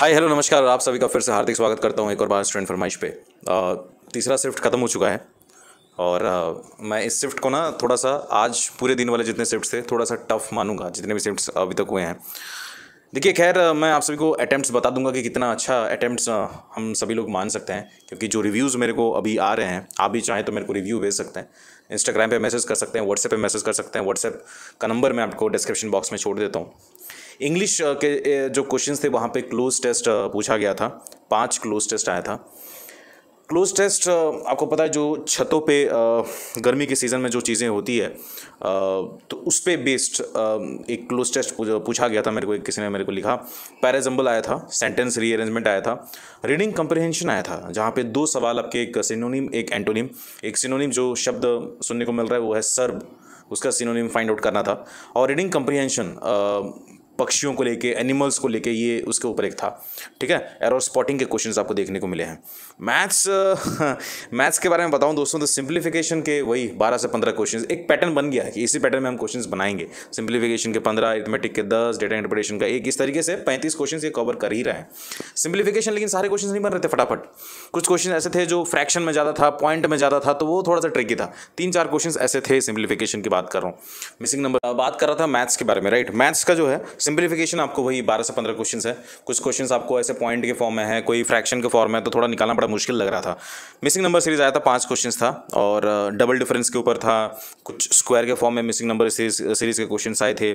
hi hello नमस्कार आप सभी का फिर से हार्दिक स्वागत करता हूँ एक और बार स्टूडेंट फरमाइश पे आ, तीसरा शिफ्ट ख़त्म हो चुका है और आ, मैं इस शिफ्ट को ना थोड़ा सा आज पूरे दिन वाले जितने शिफ्ट थे थोड़ा सा टफ मानूंगा जितने भी शिफ्ट अभी तक हुए हैं देखिए खैर मैं आप सभी को अटैम्प्ट बता दूंगा कि कितना अच्छा अटैम्प्ट हम सभी लोग मान सकते हैं क्योंकि जो रिव्यूज़ मेरे को अभी आ रहे हैं आप भी चाहें तो मेरे को रिव्यू भेज सकते हैं इंस्टाग्राम पे मैसेज कर सकते हैं व्हाट्सएप पे मैसेज कर सकते हैं व्हाट्सएप का नंबर मैं आपको डिस्क्रिप्शन बॉक्स में छोड़ देता हूँ इंग्लिश uh, के जो क्वेश्चन थे वहाँ पे क्लोज टेस्ट uh, पूछा गया था पाँच क्लोज टेस्ट आया था क्लोज टेस्ट uh, आपको पता है जो छतों पे गर्मी के सीज़न में जो चीज़ें होती है तो उस पर बेस्ड um, एक क्लोज टेस्ट पूछा गया था मेरे को एक किसी ने मेरे को लिखा पैराजम्बल आया था सेंटेंस रीअरेंजमेंट आया था रीडिंग कम्प्रिहेंशन आया था जहाँ पे दो सवाल आपके एक सिनोनिम एक एंटोनिम एक सिनोनिम जो शब्द सुनने को मिल रहा है वो है सर्ब उसका सिनोनिम फाइंड आउट करना था और रीडिंग कम्प्रिहेंशन पक्षियों को लेके एनिमल्स को लेके ये उसके ऊपर एक था ठीक है एरो स्पॉटिंग के क्वेश्चंस आपको देखने को मिले हैं मैथ्स मैथ्स के बारे में बताऊं दोस्तों तो सिंप्लीफिकेशन के वही बारह से पंद्रह क्वेश्चन एक पैटर्न बन गया है कि इसी पैटर्न में हम क्वेश्चन बनाएंगे सिंप्लीफिकेशन के पंद्रह एथमेटिक के दस डेटा इंटरप्रिटेशन का एक इस तरीके से पैंतीस क्वेश्चन ये कवर कर ही रहे हैं सिंप्लीफिकेशन लेकिन सारे क्वेश्चन नहीं बन रहे थे फटाफट कुछ क्वेश्चन ऐसे थे जो फ्रैक्शन में ज़्यादा था पॉइंट में ज़्यादा था तो वो थोड़ा सा ट्रिकी था तीन चार क्वेश्चन ऐसे थे सिंप्लीफिकेशन की बात कर रहा हूँ मिसिंग नंबर बात कर रहा था मैथ्स के बारे में राइट मैथ्स का जो है सिंप्लीफिकेशन आपको वही बारह से पंद्रह क्वेश्चन है कुछ क्वेश्चन आपको ऐसे पॉइंट के फॉर्म में है कोई फ्रैक्शन के फॉर्म है तो थोड़ा निकालना बड़ा मुश्किल लग रहा था मिसिंग नंबर सीरीज आया था पाँच क्वेश्चन था और डबल डिफरेंस के ऊपर था कुछ स्क्वायर के फॉर्म में मिसिंग नंबर सीरीज सीरीज के क्वेश्चन आए थे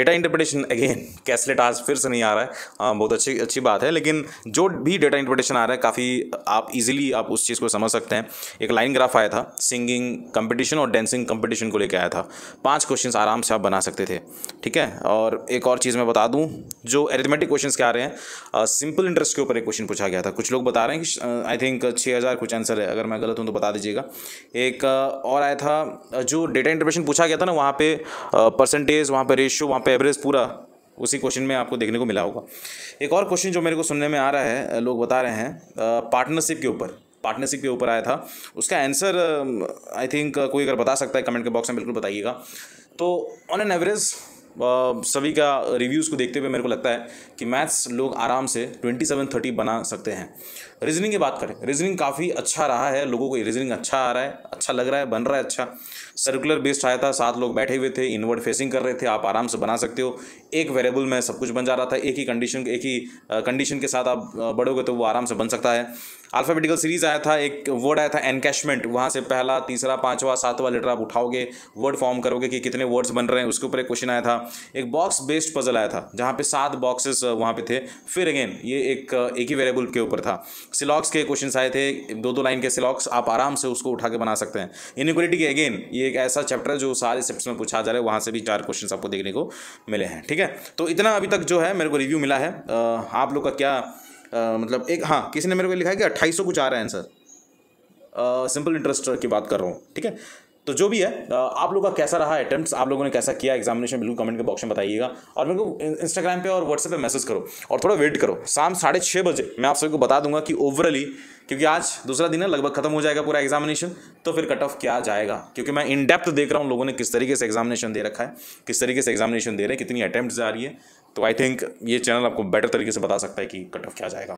डेटा इंटरप्रिटेशन अगेन कैसलेट आज फिर से नहीं आ रहा है आ, बहुत अच्छी अच्छी बात है लेकिन जो भी डेटा इंटरप्रिटेशन आ रहा है काफ़ी आप इजीली आप उस चीज़ को समझ सकते हैं एक लाइन ग्राफ आया था सिंगिंग कंपटीशन और डांसिंग कंपटीशन को लेकर आया था पाँच क्वेश्चन आराम से आप बना सकते थे ठीक है और एक और चीज़ मैं बता दूं जो एरिथमेटिक क्वेश्चंस के आ रहे हैं सिंपल इंटरेस्ट के ऊपर एक क्वेश्चन पूछा गया था कुछ लोग बता रहे हैं कि आई थिंक छः हज़ार कुछ आंसर है अगर मैं गलत हूँ तो बता दीजिएगा एक uh, और आया था जो डेटा इंटरप्रेशन पूछा गया था ना वहाँ पे परसेंटेज वहाँ पे रेशियो वहाँ पे एवरेज पूरा उसी क्वेश्चन में आपको देखने को मिला होगा एक और क्वेश्चन जो मेरे को सुनने में आ रहा है लोग बता रहे हैं पार्टनरशिप के ऊपर पार्टनरशिप के ऊपर आया था उसका आंसर आई थिंक कोई अगर बता सकता है कमेंट के बॉक्स में बिल्कुल बताइएगा तो ऑन एन एवरेज सभी का रिव्यूज़ को देखते हुए मेरे को लगता है कि मैथ्स लोग आराम से ट्वेंटी सेवन थर्टी बना सकते हैं रीजनिंग की बात करें रीजनिंग काफ़ी अच्छा रहा है लोगों को रीजनिंग अच्छा आ रहा है अच्छा लग रहा है बन रहा है अच्छा सर्कुलर बेस्ड आया था सात लोग बैठे हुए थे इनवर्ड फेसिंग कर रहे थे आप आराम से बना सकते हो एक वेरिएबल में सब कुछ बन जा रहा था एक ही कंडीशन एक ही कंडीशन के साथ आप बढ़ोगे तो वो आराम से बन सकता है अल्फ़ाबेटिकल सीरीज़ आया था एक वर्ड आया था एनकैशमेंट वहाँ से पहला तीसरा पाँचवा सातवां लेटर आप उठाओगे वर्ड फॉर्म करोगे कि कितने वर्ड्स बन रहे हैं उसके ऊपर एक क्वेश्चन आया था एक बॉक्स बेस्ड पजल आया था जहाँ पे सात बॉक्सेस वहाँ पे थे फिर अगेन ये एक एक ही वेरिएबल के ऊपर था सिलॉक्स के क्वेश्चन आए थे दो दो लाइन के सिलॉक्स आप आराम से उसको उठा के बना सकते हैं इनिक्वलिटी के अगेन ये एक ऐसा चैप्टर जो सारे सेप्ट में पूछा जा रहा है वहाँ से भी चार क्वेश्चन आपको देखने को मिले हैं ठीक ठीक है तो इतना अभी तक जो है मेरे को रिव्यू मिला है आप लोग का क्या आ, मतलब एक हाँ किसी ने मेरे को लिखा है कि अट्ठाईस कुछ आ रहा है आंसर सिंपल इंटरेस्ट की बात कर रहा हूँ ठीक है तो जो भी है आप लोगों का कैसा रहा अटैम्प्ट आप लोगों ने कैसा किया एग्जामिनेशन बिल्कुल कमेंट के बॉक्स में बताइएगा और मेरे को इंस्टाग्राम पे और व्हाट्सएप पे मैसेज करो और थोड़ा वेट करो शाम साढ़े छः बजे मैं आप सभी को बता दूंगा कि ओवरऑली क्योंकि आज दूसरा दिन है लगभग खत्म हो जाएगा पूरा एग्जामिनेशन तो फिर कट ऑफ क्या जाएगा क्योंकि मैं इन डेप्थ देख रहा हूँ लोगों ने किस तरीके से एग्जामिनेशन दे रखा है किस तरीके से एग्जामिनेशन दे रहे हैं कितनी अटैम्प्ट आ रही है तो आई थिंक ये चैनल आपको बेटर तरीके से बता सकता है कि कट ऑफ क्या जाएगा